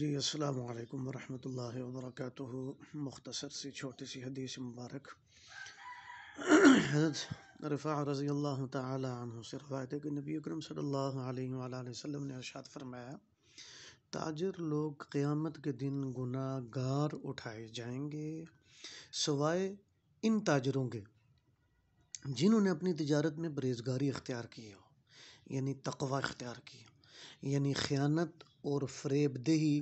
جی السلام علیکم ورحمۃ اللہ وبرکاتہ مختصر سی چھوٹی سی حدیث مبارک حضرت رفاع رضی اللہ تعالی عنہ سے روایت ہے کہ نبی اکرم صلی اللہ علیہ وآلہ وسلم نے ارشاد فرمایا تاجر لوگ قیامت کے دن گناہ گار اٹھائے جائیں گے سوائے ان تاجروں کے جنہوں نے اپنی تجارت میں بریزگاری اختیار کی ہو یعنی تقوی اختیار کی ہو یعنی خیانت اور فریب دہی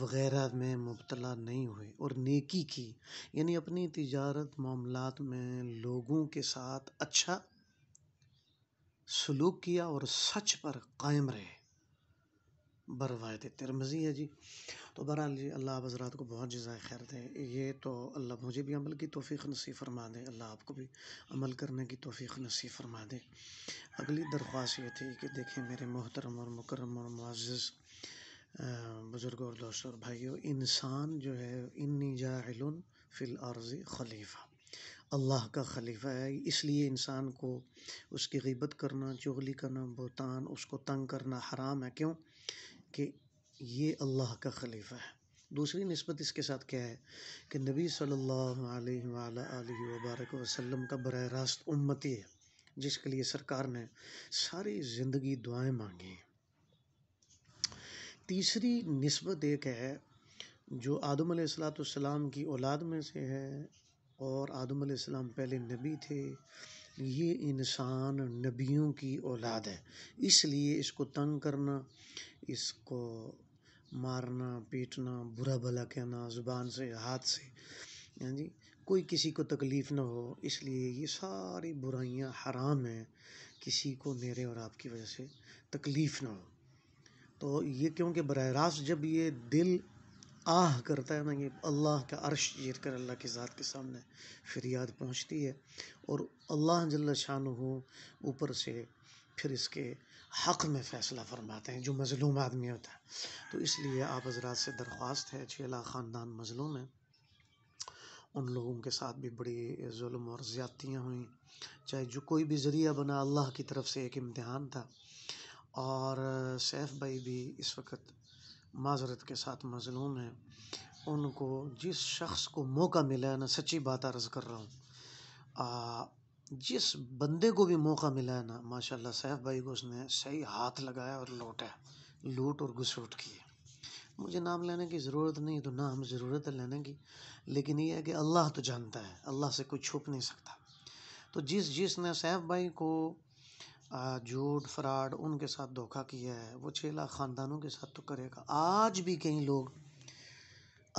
وغیرہ میں مبتلا نہیں ہوئے اور نیکی کی یعنی اپنی تجارت معاملات میں لوگوں کے ساتھ اچھا سلوک کیا اور سچ پر قائم رہے بروایت ترمزی ہے جی تو بہرحال جی اللہ آپ حضرات کو بہت جزائے خیر دے یہ تو اللہ مجھے بھی عمل کی توفیق نصیب فرما دے اللہ آپ کو بھی عمل کرنے کی توفیق نصیب فرما دے اگلی درخواست یہ تھی کہ دیکھیں میرے محترم اور مکرم اور معزز بزرگوں اور دوست اور بھائیوں انسان جو ہے انی جائےل فی الارض خلیفہ اللہ کا خلیفہ ہے اس لیے انسان کو اس کی غیبت کرنا چغلی کرنا بہتان اس کو تنگ کرنا حرام ہے کیوں کہ یہ اللہ کا خلیفہ ہے دوسری نسبت اس کے ساتھ کیا ہے کہ نبی صلی اللہ علیہ علیہ وبارک وسلم کا براہ راست امتی ہے جس کے لیے سرکار نے ساری زندگی دعائیں مانگی ہیں تیسری نسبت ایک ہے جو آدم علیہ السلاۃ السلام کی اولاد میں سے ہے اور آدم علیہ السلام پہلے نبی تھے یہ انسان نبیوں کی اولاد ہے اس لیے اس کو تنگ کرنا اس کو مارنا پیٹنا برا بھلا کہنا زبان سے ہاتھ سے ہاں جی، کوئی کسی کو تکلیف نہ ہو اس لیے یہ ساری برائیاں حرام ہیں کسی کو میرے اور آپ کی وجہ سے تکلیف نہ ہو تو یہ کیونکہ براہ راست جب یہ دل آہ کرتا ہے نا یہ اللہ کا عرش جیر کر اللہ کی ذات کے سامنے فریاد یاد پہنچتی ہے اور اللہ جل شاہ ہو اوپر سے پھر اس کے حق میں فیصلہ فرماتے ہیں جو مظلوم آدمی ہوتا ہے تو اس لیے آپ حضرات سے درخواست ہے چھیلا خاندان مظلوم ہیں ان لوگوں کے ساتھ بھی بڑی ظلم اور زیادتیاں ہوئیں چاہے جو کوئی بھی ذریعہ بنا اللہ کی طرف سے ایک امتحان تھا اور سیف بھائی بھی اس وقت معذرت کے ساتھ مظلوم ہیں ان کو جس شخص کو موقع ملا ہے نا سچی بات عرض کر رہا ہوں جس بندے کو بھی موقع ملا ہے نا ماشاء اللہ سیف بھائی کو اس نے صحیح ہاتھ لگایا اور لوٹا لوٹ اور گھسوٹ کی ہے مجھے نام لینے کی ضرورت نہیں تو نام ضرورت ہے لینے کی لیکن یہ ہے کہ اللہ تو جانتا ہے اللہ سے کوئی چھپ نہیں سکتا تو جس جس نے سیف بھائی کو جھوٹ فراڈ ان کے ساتھ دھوکہ کیا ہے وہ چھ لاکھ خاندانوں کے ساتھ تو کرے گا آج بھی کئی لوگ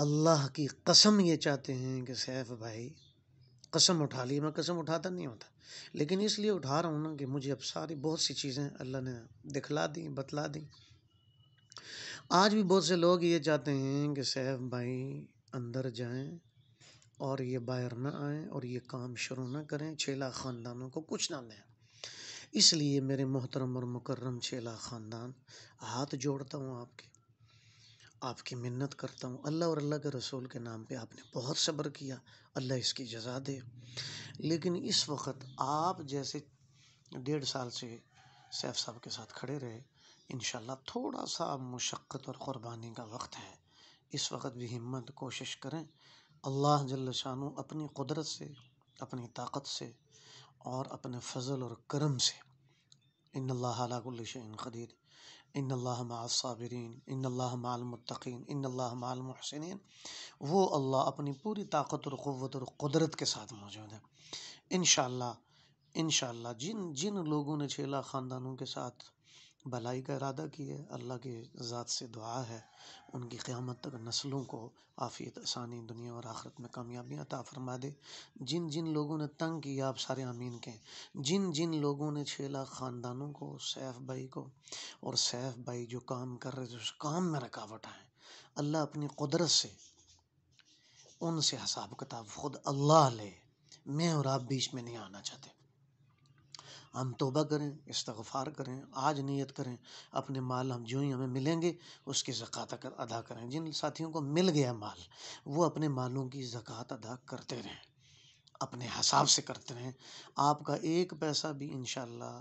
اللہ کی قسم یہ چاہتے ہیں کہ سیف بھائی قسم اٹھا لی میں قسم اٹھاتا نہیں ہوتا لیکن اس لیے اٹھا رہا ہوں نا کہ مجھے اب ساری بہت سی چیزیں اللہ نے دکھلا دیں بتلا دیں آج بھی بہت سے لوگ یہ چاہتے ہیں کہ سیف بھائی اندر جائیں اور یہ باہر نہ آئیں اور یہ کام شروع نہ کریں چھ لاکھ خاندانوں کو کچھ نہ دیں اس لیے میرے محترم اور مکرم چیلا خاندان ہاتھ جوڑتا ہوں آپ کے آپ کی منت کرتا ہوں اللہ اور اللہ کے رسول کے نام پہ آپ نے بہت صبر کیا اللہ اس کی جزا دے لیکن اس وقت آپ جیسے ڈیڑھ سال سے سیف صاحب کے ساتھ کھڑے رہے انشاءاللہ تھوڑا سا مشقت اور قربانی کا وقت ہے اس وقت بھی ہمت کوشش کریں اللہ جل شانو اپنی قدرت سے اپنی طاقت سے اور اپنے فضل اور کرم سے ان کل علک الشین ان اللہ مع الصابرین ان مع المتقین ان اللہ المحسنین وہ اللہ اپنی پوری طاقت اور قوت اور قدرت کے ساتھ موجود ہیں انشاءاللہ انشاءاللہ جن جن لوگوں نے چھیلا خاندانوں کے ساتھ بلائی کا ارادہ کیے اللہ کی ذات سے دعا ہے ان کی قیامت تک نسلوں کو آفیت آسانی دنیا اور آخرت میں کامیابیاں عطا فرما دے جن جن لوگوں نے تنگ کیا آپ سارے امین کے جن جن لوگوں نے چھیلا خاندانوں کو سیف بھائی کو اور سیف بھائی جو کام کر رہے تھے اس کام میں رکاوٹ آئے اللہ اپنی قدرت سے ان سے حساب کتاب خود اللہ لے میں اور آپ بیچ میں نہیں آنا چاہتے ہم توبہ کریں استغفار کریں آج نیت کریں اپنے مال ہم جو ہی ہمیں ملیں گے اس کی زکوٰۃ ادا کریں جن ساتھیوں کو مل گیا مال وہ اپنے مالوں کی زکوٰۃ ادا کرتے رہیں اپنے حساب سے کرتے رہیں آپ کا ایک پیسہ بھی انشاءاللہ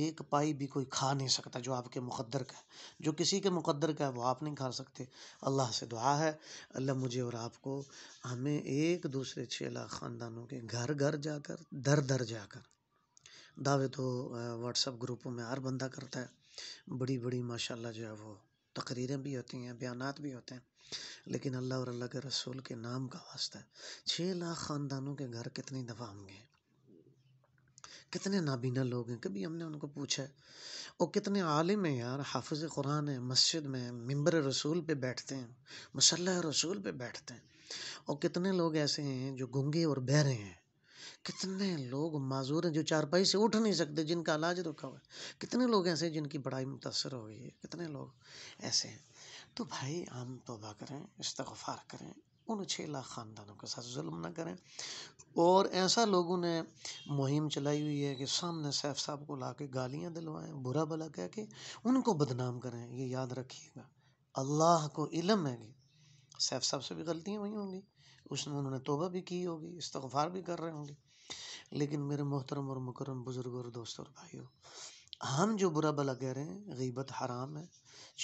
ایک پائی بھی کوئی کھا نہیں سکتا جو آپ کے مقدر کا ہے جو کسی کے مقدر کا ہے وہ آپ نہیں کھا سکتے اللہ سے دعا ہے اللہ مجھے اور آپ کو ہمیں ایک دوسرے چھ لاکھ خاندانوں کے گھر گھر جا کر در در جا کر دعوے تو اپ گروپوں میں ہر بندہ کرتا ہے بڑی بڑی ماشاء اللہ جو ہے وہ تقریریں بھی ہوتی ہیں بیانات بھی ہوتے ہیں لیکن اللہ اور اللہ کے رسول کے نام کا واسطہ ہے چھ لاکھ خاندانوں کے گھر کتنی ہم گئے کتنے نابینا لوگ ہیں کبھی ہم نے ان کو پوچھا ہے اور کتنے عالم ہیں یار حافظ قرآن ہیں مسجد میں ممبر رسول پہ بیٹھتے ہیں مسلح رسول پہ بیٹھتے ہیں اور کتنے لوگ ایسے ہیں جو گنگے اور بہرے ہیں کتنے لوگ معذور ہیں جو چارپائی سے اٹھ نہیں سکتے جن کا علاج رکا ہوا ہے کتنے لوگ ایسے ہیں جن کی بڑائی متاثر ہو گئی ہے کتنے لوگ ایسے ہیں تو بھائی عام توبہ کریں استغفار کریں ان چھ لاکھ خاندانوں کے ساتھ ظلم نہ کریں اور ایسا لوگوں نے مہم چلائی ہوئی ہے کہ سامنے سیف صاحب کو لا کے گالیاں دلوائیں برا بھلا کہہ کے ان کو بدنام کریں یہ یاد رکھیے گا اللہ کو علم ہے کہ سیف صاحب سے بھی غلطیاں ہوئی ہوں گی اس میں انہوں نے توبہ بھی کی ہوگی استغفار بھی کر رہے ہوں گے لیکن میرے محترم اور مکرم بزرگ اور دوست اور بھائیوں ہم جو برا بلا کہہ رہے ہیں غیبت حرام ہے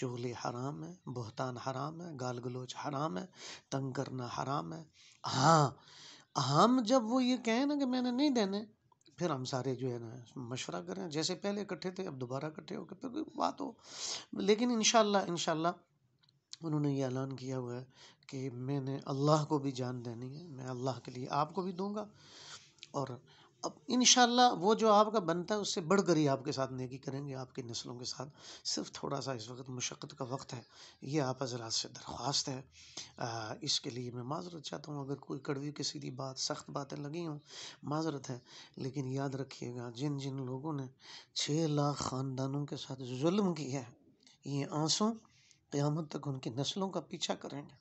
چغلی حرام ہے بہتان حرام ہے گال گلوچ حرام ہے تنگ کرنا حرام ہے ہاں ہم جب وہ یہ کہیں نا کہ میں نے نہیں دینے پھر ہم سارے جو ہے نا مشورہ کریں جیسے پہلے اکٹھے تھے اب دوبارہ اکٹھے ہو کے پھر کوئی بات ہو لیکن انشاءاللہ انشاءاللہ انہوں نے یہ اعلان کیا ہوا ہے کہ میں نے اللہ کو بھی جان دینی ہے میں اللہ کے لیے آپ کو بھی دوں گا اور اب ان شاء اللہ وہ جو آپ کا بنتا ہے اس سے بڑھ کر ہی آپ کے ساتھ نیکی کریں گے آپ کی نسلوں کے ساتھ صرف تھوڑا سا اس وقت مشقت کا وقت ہے یہ آپ حضرات سے درخواست ہے اس کے لیے میں معذرت چاہتا ہوں اگر کوئی کڑوی کی سیدھی بات سخت باتیں لگی ہوں معذرت ہے لیکن یاد رکھیے گا جن جن لوگوں نے چھ لاکھ خاندانوں کے ساتھ ظلم کیا ہے یہ آنسوں قیامت تک ان کی نسلوں کا پیچھا کریں گے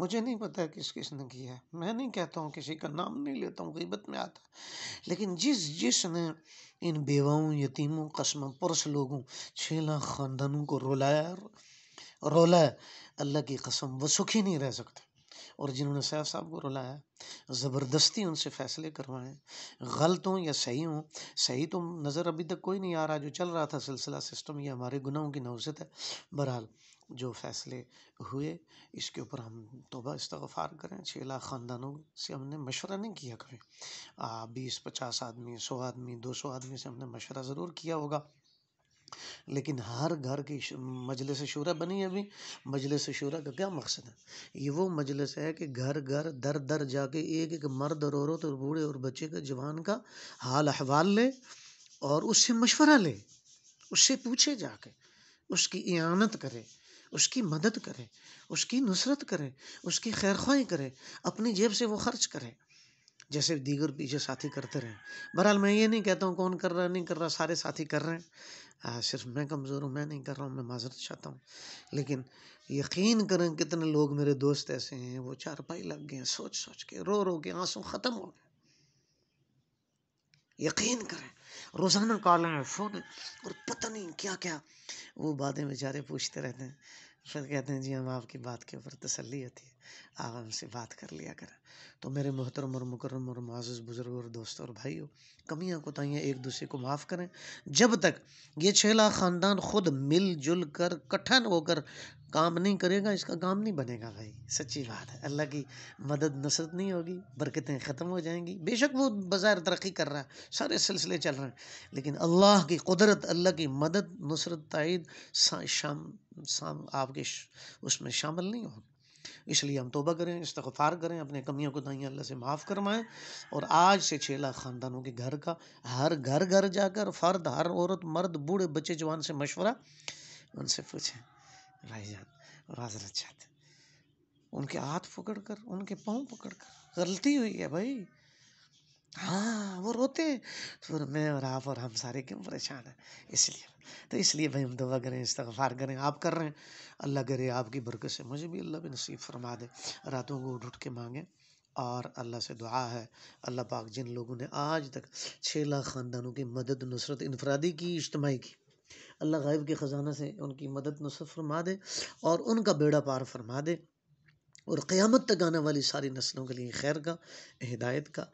مجھے نہیں پتا کس کس نے کیا ہے میں نہیں کہتا ہوں کسی کا نام نہیں لیتا ہوں غیبت میں آتا لیکن جس جس نے ان بیواؤں یتیموں قسموں پرس لوگوں چھ لاکھ خاندانوں کو رولایا رولایا اللہ کی قسم وہ سکھی نہیں رہ سکتے اور جنہوں نے سیف صاحب کو رلایا زبردستی ان سے فیصلے کروائیں غلط ہوں یا صحیح ہوں صحیح تو نظر ابھی تک کوئی نہیں آ رہا جو چل رہا تھا سلسلہ سسٹم یہ ہمارے گناہوں کی نوزت ہے بہرحال جو فیصلے ہوئے اس کے اوپر ہم توبہ استغفار کریں چھ لاکھ خاندانوں سے ہم نے مشورہ نہیں کیا کبھی بیس پچاس آدمی سو آدمی دو سو آدمی سے ہم نے مشورہ ضرور کیا ہوگا لیکن ہر گھر کی مجلس شعرا بنی ہے ابھی مجلس شعرا کا کیا مقصد ہے یہ وہ مجلس ہے کہ گھر گھر در در جا کے ایک ایک مرد اور عورت اور بوڑھے اور بچے کا جوان کا حال احوال لے اور اس سے مشورہ لے اس سے پوچھے جا کے اس کی اعانت کرے اس کی مدد کرے اس کی نصرت کرے اس کی خیر خواہی کرے اپنی جیب سے وہ خرچ کرے جیسے دیگر پیچھے ساتھی کرتے رہے بہرحال میں یہ نہیں کہتا ہوں کون کر رہا نہیں کر رہا سارے ساتھی کر رہے ہیں صرف میں کمزور ہوں میں نہیں کر رہا ہوں میں معذرت چاہتا ہوں لیکن یقین کریں کتنے لوگ میرے دوست ایسے ہیں وہ چار پائی لگ گئے ہیں سوچ سوچ کے رو رو کے آنسوں ختم ہو گئے یقین کریں روزانہ کال ہیں فون اور پتہ نہیں کیا کیا وہ باتیں بیچارے پوچھتے رہتے ہیں پھر کہتے ہیں جی ہم آپ کی بات کے اوپر تسلی ہوتی ہے ان سے بات کر لیا کریں تو میرے محترم اور مکرم اور معزز بزرگ اور دوست اور بھائیوں کمیاں کوتاہیاں ایک دوسرے کو معاف کریں جب تک یہ چھ لاکھ خاندان خود مل جل کر کٹھن ہو کر کام نہیں کرے گا اس کا کام نہیں بنے گا بھائی سچی بات ہے اللہ کی مدد نصرت نہیں ہوگی برکتیں ختم ہو جائیں گی بے شک وہ بظاہر ترقی کر رہا ہے سارے سلسلے چل رہے ہیں لیکن اللہ کی قدرت اللہ کی مدد نصرت تائید آپ کے اس میں شامل نہیں ہوگی اس لیے ہم توبہ کریں استغفار کریں اپنے کمیوں کو دائیں اللہ سے معاف کرمائیں اور آج سے چھ لاکھ خاندانوں کے گھر کا ہر گھر گھر جا کر فرد ہر عورت مرد بوڑھے بچے جوان سے مشورہ ان سے پوچھیں جان راہ جانچ ان کے ہاتھ پکڑ کر ان کے پاؤں پکڑ کر غلطی ہوئی ہے بھائی ہاں وہ روتے ہیں پھر میں اور آپ اور ہم سارے کیوں پریشان ہیں اس لیے تو اس لیے بھائی ہم دعا کریں استغفار کریں آپ کر رہے ہیں اللہ کرے آپ کی برکت سے مجھے بھی اللہ بھی نصیب فرما دے راتوں کو اٹھ کے مانگیں اور اللہ سے دعا ہے اللہ پاک جن لوگوں نے آج تک چھ لاکھ خاندانوں کی مدد نصرت انفرادی کی اجتماعی کی اللہ غائب کے خزانہ سے ان کی مدد نصرت فرما دے اور ان کا بیڑا پار فرما دے اور قیامت تک آنے والی ساری نسلوں کے لیے خیر کا ہدایت کا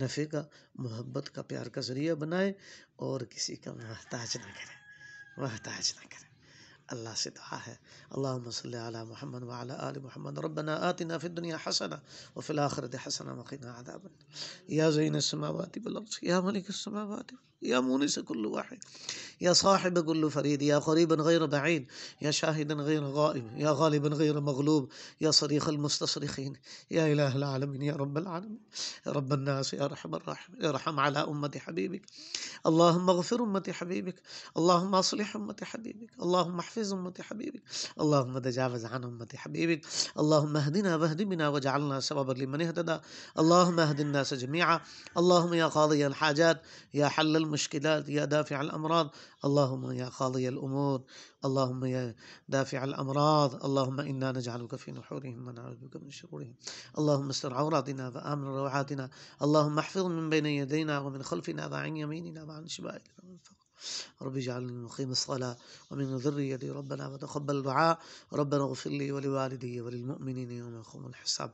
نفع کا محبت کا پیار کا ذریعہ بنائے اور کسی کا محتاج نہ کرے محتاج نہ کرے اللہ سے دعا ہے اللہ صلی علی محمد و آل محمد ربنا آتنا فی الدنیا حسنا وفی الاخرت حسنا وقنا عذاب یا زین السماوات بالفظ یا ملک السماوات ہو يا مونس كل واحد يا صاحب كل فريد يا قريبا غير بعيد يا شاهدا غير غائب يا غالبا غير مغلوب يا صريخ المستصرخين يا إله العالمين يا رب العالمين يا رب الناس يا رحم الرحم ارحم على أمة حبيبك اللهم اغفر أمة حبيبك اللهم أصلح أمة حبيبك اللهم احفظ أمة حبيبك اللهم تجاوز عن أمة حبيبك اللهم اهدنا واهد بنا واجعلنا سببا لمن اهتدى اللهم اهد الناس جميعا اللهم يا قاضي الحاجات يا حل المشكلات يا دافع الأمراض اللهم يا قاضي الأمور اللهم يا دافع الأمراض اللهم إنا نجعلك في نحورهم ونعوذ بك من شرورهم اللهم استر عوراتنا فآمن روعاتنا اللهم احفظ من بين يدينا ومن خلفنا وعن يميننا وعن شمالنا ومن فوق رب اجعلني مقيم الصلاة ومن ذريتي ربنا وتقبل دعاء ربنا اغفر لي ولوالدي وللمؤمنين يوم يقوم الحساب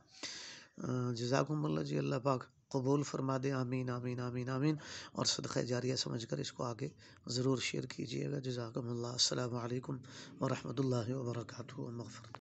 جزاكم الله جل الله قبول فرما دے آمین آمین آمین آمین اور صدقہ جاریہ سمجھ کر اس کو آگے ضرور شیئر کیجیے گا جزاکم اللہ السلام علیکم ورحمۃ اللہ وبرکاتہ ومغفرت